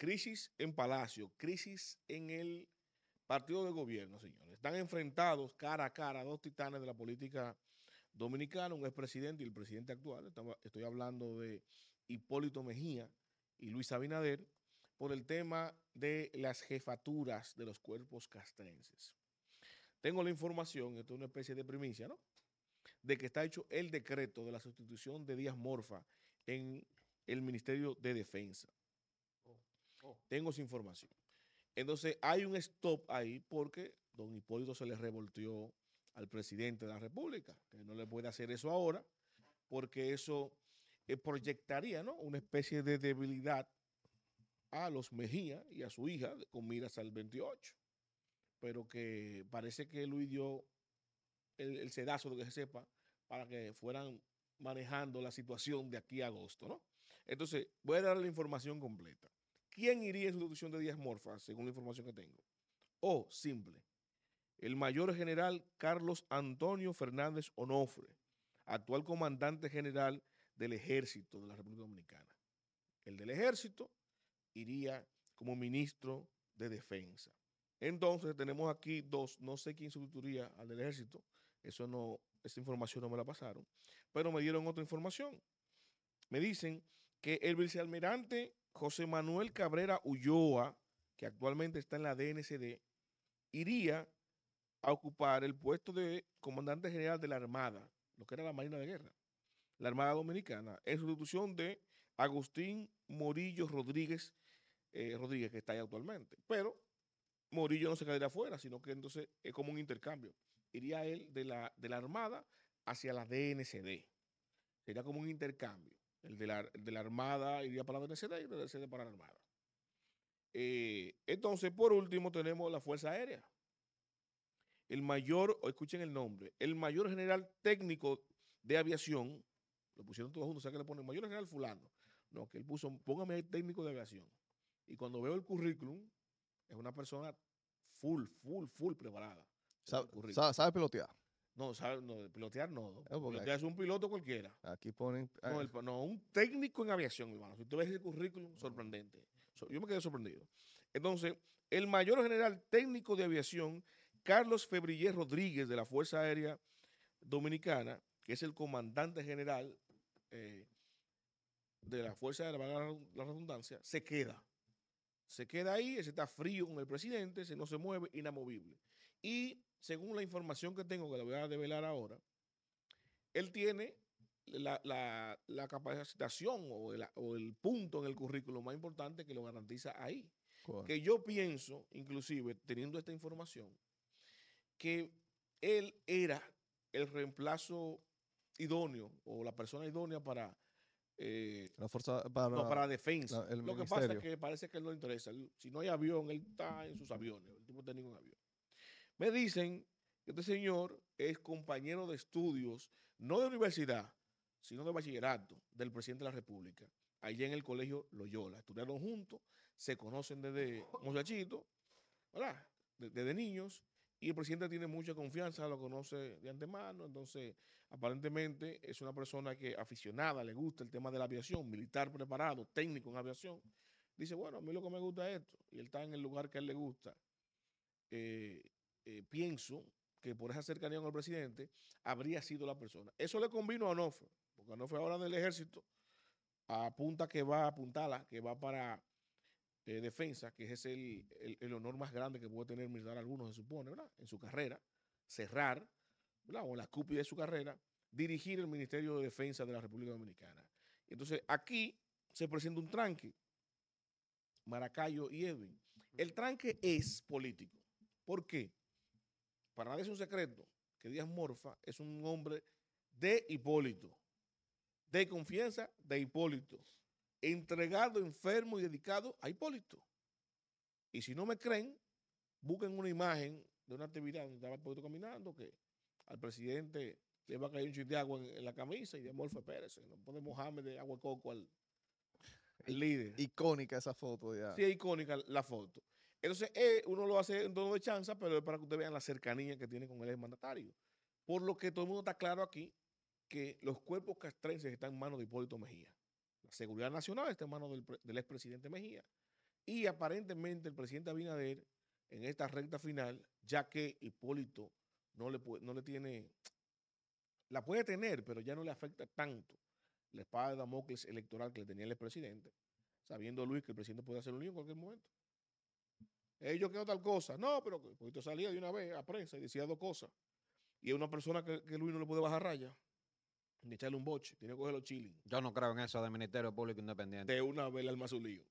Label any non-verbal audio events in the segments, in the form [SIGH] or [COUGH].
crisis en Palacio, crisis en el partido de gobierno, señores. Están enfrentados cara a cara dos titanes de la política dominicana, un expresidente y el presidente actual. Estoy hablando de Hipólito Mejía y Luis Abinader por el tema de las jefaturas de los cuerpos castrenses. Tengo la información, esto es una especie de primicia, ¿no? De que está hecho el decreto de la sustitución de Díaz Morfa en el Ministerio de Defensa. Tengo esa información. Entonces, hay un stop ahí porque don Hipólito se le revolteó al presidente de la República, que no le puede hacer eso ahora, porque eso eh, proyectaría una especie de debilidad a los Mejía y a su hija con miras al 28. Pero que parece que Luis dio el, el sedazo, lo que se sepa, para que fueran manejando la situación de aquí a agosto, Entonces, voy a dar la información completa. ¿Quién iría en sustitución de Díaz Morfa, según la información que tengo? O, simple, el mayor general Carlos Antonio Fernández Onofre, actual comandante general del ejército de la República Dominicana. El del ejército iría como ministro de defensa. Entonces tenemos aquí dos, no sé quién sustituiría al del ejército, eso no, esa información no me la pasaron, pero me dieron otra información. Me dicen que el vicealmirante José Manuel Cabrera Ulloa, que actualmente está en la DNCD, iría a ocupar el puesto de comandante general de la Armada, lo que era la Marina de Guerra, la Armada Dominicana, en sustitución de Agustín Morillo Rodríguez, eh, Rodríguez, que está ahí actualmente. Pero Morillo no se quedaría afuera, sino que entonces es como un intercambio. Iría él de de la Armada hacia la DNCD. Sería como un intercambio el de la, Armada iría para la DNCD y la DCD para la Armada. Eh, entonces, por último, tenemos la Fuerza Aérea. El mayor, escuchen el nombre, el mayor general técnico de aviación, lo pusieron todos juntos, o sea que le ponen mayor general fulano. No, que él puso, póngame técnico de aviación. Y cuando veo el currículum, es una persona full, full, full preparada. Sabe, sabe, no, no, pilotear no. pilotear es un piloto cualquiera. Aquí ponen. Ah, no, un técnico en aviación, hermano. Si tú ves el currículum, ah. sorprendente. Yo me quedé sorprendido. Entonces, el mayor general técnico de aviación, Carlos Febrillé Rodríguez, de la Fuerza Aérea Dominicana, que es el comandante general eh, de la Fuerza Aérea, la, redundancia, se queda. Se queda ahí, se está frío con el presidente, se no se mueve, inamovible. Y según la información que tengo, que la voy a develar ahora, él tiene la, capacitación o el, o el, punto en el currículo más importante que lo garantiza ahí. Que yo pienso, inclusive teniendo esta información, que él era el reemplazo idóneo o la persona idónea para eh, la para, defensa. lo que pasa es que parece que él no le interesa. Si no hay avión, él está en sus aviones. El tipo técnico en avión. Me dicen que este señor es compañero de estudios, no de universidad, sino de bachillerato del presidente de la República, Allí en el colegio Loyola. Estudiaron juntos, se conocen desde muchachitos, ¿verdad? Desde niños. Y el presidente tiene mucha confianza, lo conoce de antemano, entonces aparentemente es una persona que aficionada, le gusta el tema de la aviación, militar preparado, técnico en aviación. Dice, bueno, a mí lo que me gusta es esto, y él está en el lugar que a él le gusta. Eh, eh, pienso que por esa cercanía con el presidente habría sido la persona. Eso le convino a Onofre, porque Onofre ahora en el ejército apunta que va a apuntarla, que va para eh, defensa, que es el, honor más grande que puede tener militar algunos, se supone, ¿verdad? En su carrera, cerrar, ¿verdad? O la cúpula de su carrera, dirigir el Ministerio de Defensa de la República Dominicana. Entonces, aquí se presenta un tranque, Maracayo y Edwin. El tranque es político. ¿Por qué? para nadie es un secreto que Díaz Morfa es un hombre de Hipólito, de confianza de Hipólito, entregado, enfermo y dedicado a Hipólito. Y si no me creen, busquen una imagen de una actividad donde estaba Hipólito caminando, que al presidente le va a caer un chiste de agua en, la camisa y de Morfa Pérez, no pone Mohamed de agua coco al, líder. Icónica esa foto ya. Sí, icónica la foto. Entonces, eh, uno lo hace en todo de chanza, pero es para que ustedes vean la cercanía que tiene con el mandatario. Por lo que todo el mundo está claro aquí que los cuerpos castrenses están en manos de Hipólito Mejía. La seguridad nacional está en manos del, ex expresidente Mejía. Y aparentemente el presidente Abinader, en esta recta final, ya que Hipólito no le, le tiene, [TSK] la puede tener, pero ya no le afecta tanto la espada de Damocles electoral que le tenía el presidente, sabiendo Luis que el presidente puede hacer un lío en cualquier momento ellos eh, quedó tal cosa. No, pero Poquito pues, salía de una vez a prensa y decía dos cosas. Y es una persona que, Luis no le puede bajar raya ni echarle un boche, tiene que los chilling. Yo no creo en eso del Ministerio Público Independiente. De una vez al mazulío.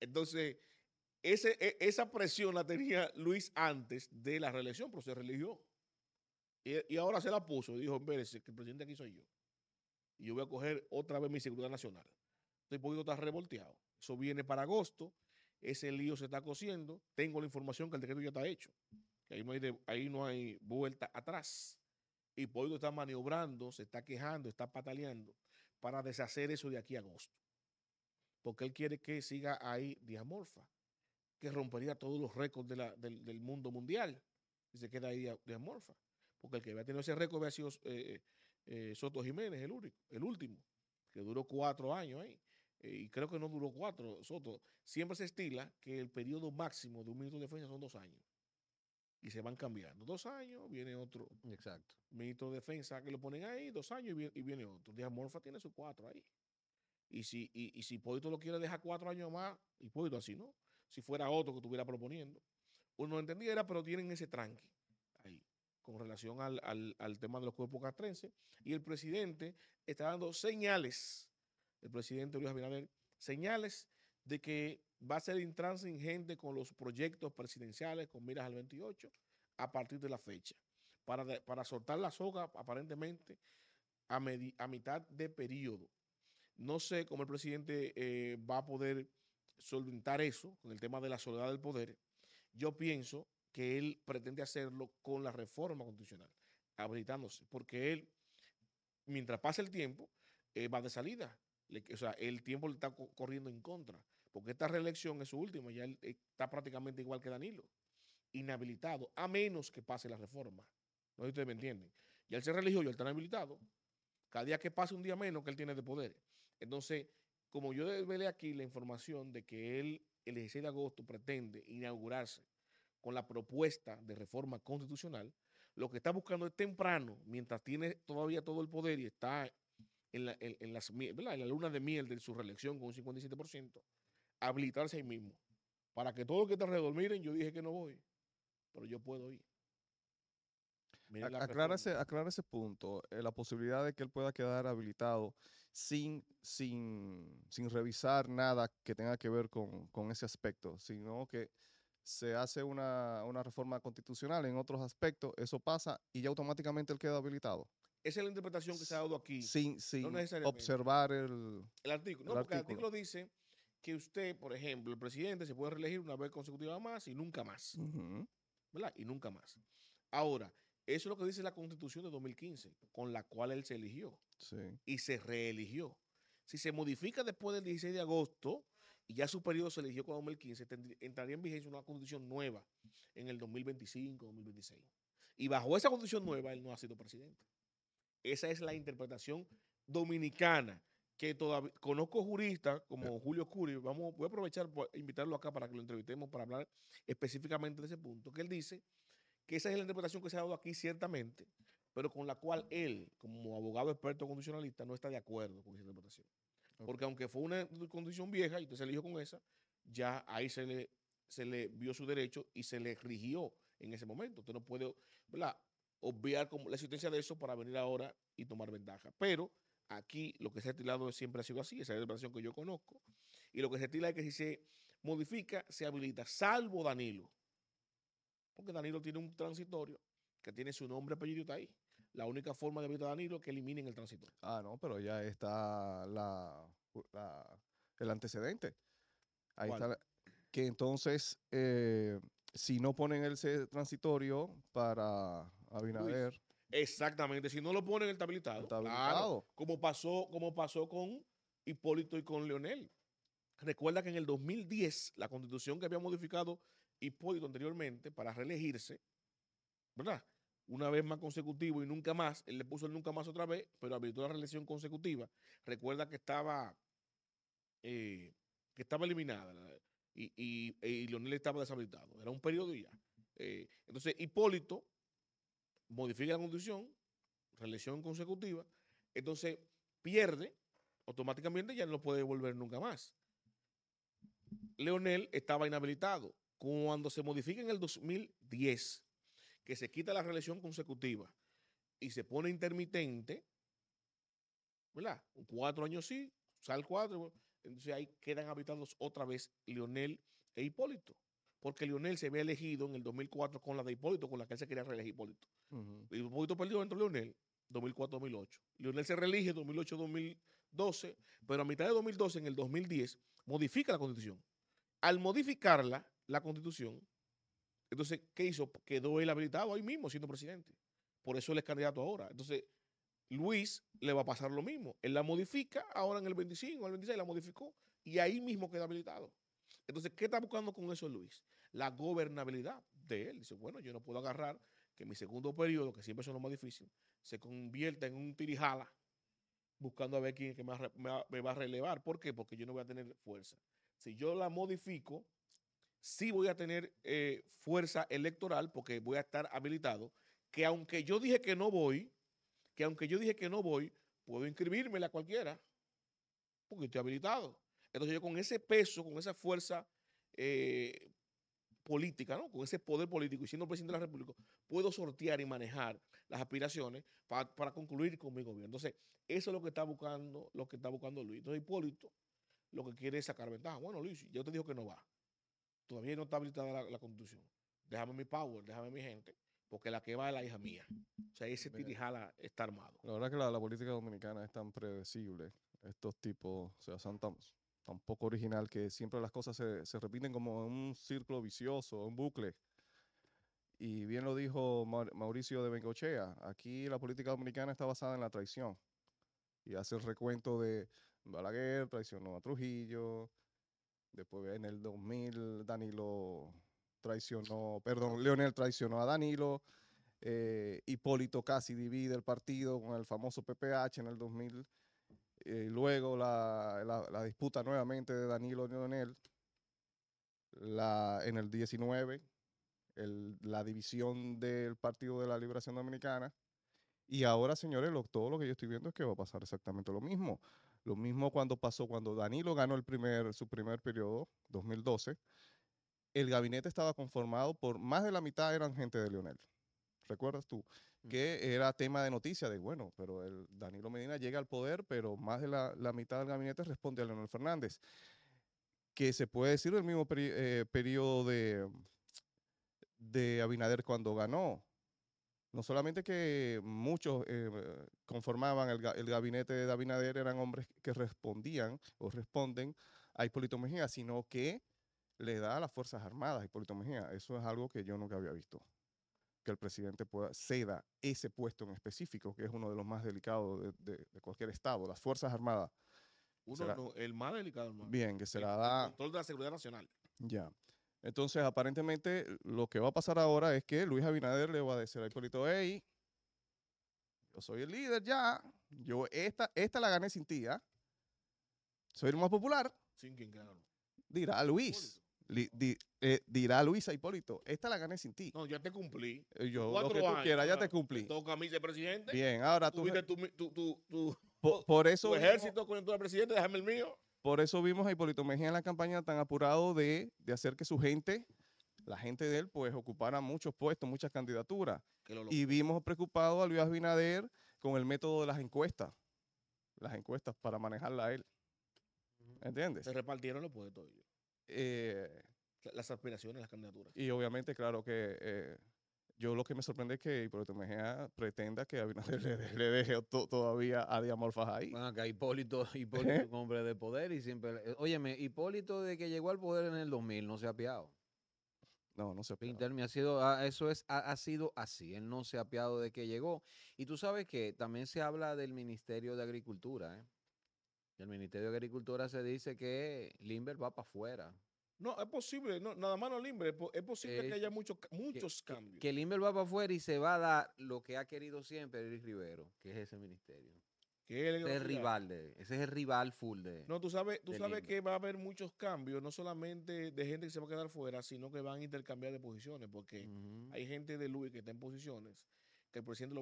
Entonces, e, esa presión la tenía Luis antes de la reelección, pero se religió. Y, ahora se la puso y dijo, mire, el presidente aquí soy yo. Y yo voy a coger otra vez mi seguridad nacional. Estoy un poquito está revolteado. Eso viene para agosto ese lío se está cosiendo. Tengo la información que el decreto ya está hecho. ahí, no hay vuelta atrás. Y Polo está maniobrando, se está quejando, está pataleando para deshacer eso de aquí a agosto. Porque él quiere que siga ahí Diamorfa, que rompería todos los récords del, mundo mundial. Y se queda ahí Diamorfa. Porque el que había tenido ese récord había sido eh, eh, Soto Jiménez, el, único, el último, que duró cuatro años ahí y creo que no duró cuatro, Soto, siempre se estila que el periodo máximo de un ministro de defensa son dos años. Y se van cambiando. Dos años, viene otro. Exacto. Ministro de defensa que lo ponen ahí, dos años y viene, y viene otro. Díaz Morfa tiene sus cuatro ahí. Y si, y, si lo quiere dejar cuatro años más, y Hipólito así, ¿no? Si fuera otro que estuviera proponiendo. Uno lo entendiera, pero tienen ese tranque ahí con relación al, al tema de los cuerpos castrenses. Y el presidente está dando señales el presidente Luis Abinader, señales de que va a ser intransigente con los proyectos presidenciales con miras al 28 a partir de la fecha, para, para soltar la soga aparentemente a, mitad de periodo. No sé cómo el presidente eh, va a poder solventar eso con el tema de la soledad del poder. Yo pienso que él pretende hacerlo con la reforma constitucional, habilitándose, porque él, mientras pase el tiempo, eh, va de salida o sea, el tiempo le está corriendo en contra, porque esta reelección es su última, ya él eh, está prácticamente igual que Danilo, inhabilitado, a menos que pase la reforma. No sé ustedes me entienden. Y él se religió y él está inhabilitado. Cada día que pase un día menos que él tiene de poder. Entonces, como yo desvelé aquí la información de que él el 16 de agosto pretende inaugurarse con la propuesta de reforma constitucional, lo que está buscando es temprano, mientras tiene todavía todo el poder y está en la, en, las, la luna de miel de su reelección con un 57%, habilitarse ahí mismo. Para que todos los que te redormiren, yo dije que no voy, pero yo puedo ir. Aclara ese, aclara ese, punto, eh, la posibilidad de que él pueda quedar habilitado sin, sin, sin revisar nada que tenga que ver con, ese aspecto, sino que se hace una, reforma constitucional en otros aspectos, eso pasa y ya automáticamente él queda habilitado. Esa es la interpretación que se ha dado aquí. Sin, sin observar el, el artículo. No, porque el artículo dice que usted, por ejemplo, el presidente se puede reelegir una vez consecutiva más y nunca más. ¿Verdad? Y nunca más. Ahora, eso es lo que dice la constitución de 2015, con la cual él se eligió. Sí. Y se reeligió. Si se modifica después del 16 de agosto y ya su periodo se eligió con 2015, entraría en vigencia una constitución nueva en el 2025, 2026. Y bajo esa constitución nueva, él no ha sido presidente. Esa es la interpretación dominicana que todavía conozco juristas como Julio Curio, vamos, voy a aprovechar para invitarlo acá para que lo entrevistemos para hablar específicamente de ese punto, que él dice que esa es la interpretación que se ha dado aquí ciertamente, pero con la cual él, como abogado experto condicionalista, no está de acuerdo con esa interpretación. Porque aunque fue una condición vieja y usted se eligió con esa, ya ahí se le, se le vio su derecho y se le rigió en ese momento. Usted no puede, obviar como la existencia de eso para venir ahora y tomar ventaja. Pero aquí lo que se ha estilado siempre ha sido así, esa es la operación que yo conozco. Y lo que se estila es que si se modifica, se habilita, salvo Danilo. Porque Danilo tiene un transitorio que tiene su nombre, apellido está ahí. La única forma de habilitar a Danilo es que eliminen el transitorio. Ah, no, pero ya está la, el antecedente. Ahí está. que entonces, eh, si no ponen el transitorio para Abinader. Exactamente. Si no lo ponen, en está habilitado. Claro, como, pasó, como pasó con Hipólito y con Leonel. Recuerda que en el 2010, la constitución que había modificado Hipólito anteriormente para reelegirse, ¿verdad? Una vez más consecutivo y nunca más, él le puso el nunca más otra vez, pero habilitó la reelección consecutiva. Recuerda que estaba, eh, que estaba eliminada y, y, Leonel estaba deshabilitado. Era un periodo ya. Eh, entonces, Hipólito modifica la condición, reelección consecutiva, entonces pierde automáticamente, ya no puede volver nunca más. Leonel estaba inhabilitado. Cuando se modifica en el 2010, que se quita la reelección consecutiva y se pone intermitente, ¿verdad? Cuatro años sí, sale cuatro. Entonces ahí quedan habitados otra vez Leonel e Hipólito. Porque Leonel se había elegido en el 2004 con la de Hipólito, con la que él se quería reelegir Hipólito. Y un poquito perdido dentro de Leonel, 2004-2008. Leonel se reelige 2008-2012, pero a mitad de 2012, en el 2010, modifica la constitución. Al modificarla, la constitución, entonces, ¿qué hizo? Quedó él habilitado ahí mismo siendo presidente. Por eso él es candidato ahora. Entonces, Luis le va a pasar lo mismo. Él la modifica ahora en el 25, en el 26 la modificó y ahí mismo queda habilitado. Entonces, ¿qué está buscando con eso Luis? La gobernabilidad de él. Dice, bueno, yo no puedo agarrar que mi segundo periodo, que siempre son los más difíciles, se convierta en un tirijala buscando a ver quién es que me va, a relevar. ¿Por qué? Porque yo no voy a tener fuerza. Si yo la modifico, sí voy a tener eh, fuerza electoral porque voy a estar habilitado, que aunque yo dije que no voy, que aunque yo dije que no voy, puedo inscribirme a cualquiera porque estoy habilitado. Entonces yo con ese peso, con esa fuerza eh, política, ¿no? con ese poder político y siendo presidente de la República, puedo sortear y manejar las aspiraciones para, concluir con mi gobierno. Entonces, eso es lo que está buscando, lo que está buscando Luis. Entonces, Hipólito lo que quiere es sacar ventaja. Bueno, Luis, yo te digo que no va. Todavía no está habilitada la, constitución. Déjame mi power, déjame mi gente, porque la que va es la hija mía. O sea, ese tirijala está armado. La verdad que la, política dominicana es tan predecible. Estos tipos, o sea, santamos un poco original que siempre las cosas se, se repiten como en un círculo vicioso, un bucle. Y bien lo dijo Mauricio de Bengochea, aquí la política dominicana está basada en la traición. Y hace el recuento de Balaguer, traicionó a Trujillo, después en el 2000 Danilo traicionó, perdón, Leonel traicionó a Danilo, eh, Hipólito casi divide el partido con el famoso PPH en el 2000 eh, luego la, disputa nuevamente de Danilo Leonel. La, en el 19, el, la división del Partido de la Liberación Dominicana. Y ahora, señores, lo, todo lo que yo estoy viendo es que va a pasar exactamente lo mismo. Lo mismo cuando pasó cuando Danilo ganó el primer, su primer periodo, 2012. El gabinete estaba conformado por más de la mitad eran gente de Leonel recuerdas tú, que era tema de noticia de, bueno, pero el Danilo Medina llega al poder, pero más de la, mitad del gabinete responde a Leonel Fernández, que se puede decir el mismo eh, periodo de, de Abinader cuando ganó. No solamente que muchos eh, conformaban el, gabinete de Abinader, eran hombres que respondían o responden a Hipólito Mejía, sino que le da a las Fuerzas Armadas a Hipólito Mejía. Eso es algo que yo nunca había visto que el presidente pueda, ceda ese puesto en específico, que es uno de los más delicados de, cualquier Estado, las Fuerzas Armadas. Uno, el más delicado, hermano. Bien, que se la da... El control de la seguridad nacional. Ya. Entonces, aparentemente, lo que va a pasar ahora es que Luis Abinader le va a decir al Hipólito, hey, yo soy el líder ya, yo esta, esta la gané sin tía ¿ah? Soy el más popular. Sin quien ganó Dirá Luis. Eh, dirá Luisa Hipólito, esta la gané sin ti. No, ya te cumplí. Eh, yo, lo que tú quieras, ya te cumplí. Toca a mí presidente. Bien, ahora tú. tu, por, eso. ejército con tu presidente, déjame el mío. Por eso vimos a Hipólito Mejía en la campaña tan apurado de, hacer que su gente, la gente de él, pues ocupara muchos puestos, muchas candidaturas. y vimos preocupado a Luis Abinader con el método de las encuestas. Las encuestas para manejarla a él. ¿Entiendes? Se repartieron los puestos. Eh, las aspiraciones, las candidaturas. Y obviamente, claro que eh, yo lo que me sorprende es que Hipólito Mejía pretenda que [LAUGHS] le, le deje todavía a Diamor ahí. Bueno, que Hipólito, [LAUGHS] Hipólito un hombre de poder y siempre... Óyeme, Hipólito de que llegó al poder en el 2000 no se ha apiado. No, no se ha apiado. ha sido, ah, eso es, ha, sido así. Él no se ha apiado de que llegó. Y tú sabes que también se habla del Ministerio de Agricultura, ¿eh? el Ministerio de Agricultura se dice que Limber va para afuera. No, es posible, nada más no Limber, es posible que eh, haya muchos cambios. Que, Limber va para afuera y se va a dar lo que ha querido siempre Eric Rivero, que es ese ministerio. Que el, rival de, ese es el rival full de. No, tú sabes, tú sabes que va a haber muchos cambios, no solamente de gente que se va a quedar fuera, sino que van a intercambiar de posiciones, porque hay gente de Luis que está en posiciones que el presidente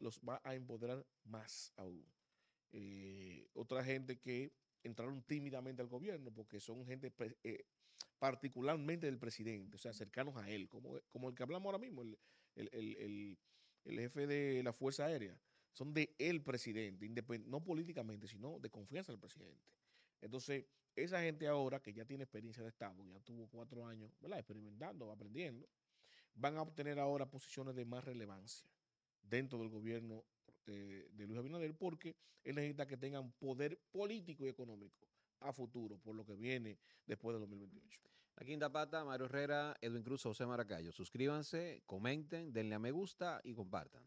los va a empoderar más aún. Eh, otra gente que entraron tímidamente al gobierno porque son gente pues, eh, particularmente del presidente, o sea, cercanos a él, como, como el que hablamos ahora mismo, el, jefe de la Fuerza Aérea, son de el presidente, no políticamente, sino de confianza del presidente. Entonces, esa gente ahora que ya tiene experiencia de Estado, ya tuvo cuatro años experimentando, aprendiendo, van a obtener ahora posiciones de más relevancia dentro del gobierno eh, de, Luis Abinader porque él necesita que tengan poder político y económico a futuro por lo que viene después del 2028. La quinta pata, Mario Herrera, Edwin Cruz, José Maracayo. Suscríbanse, comenten, denle a me gusta y compartan.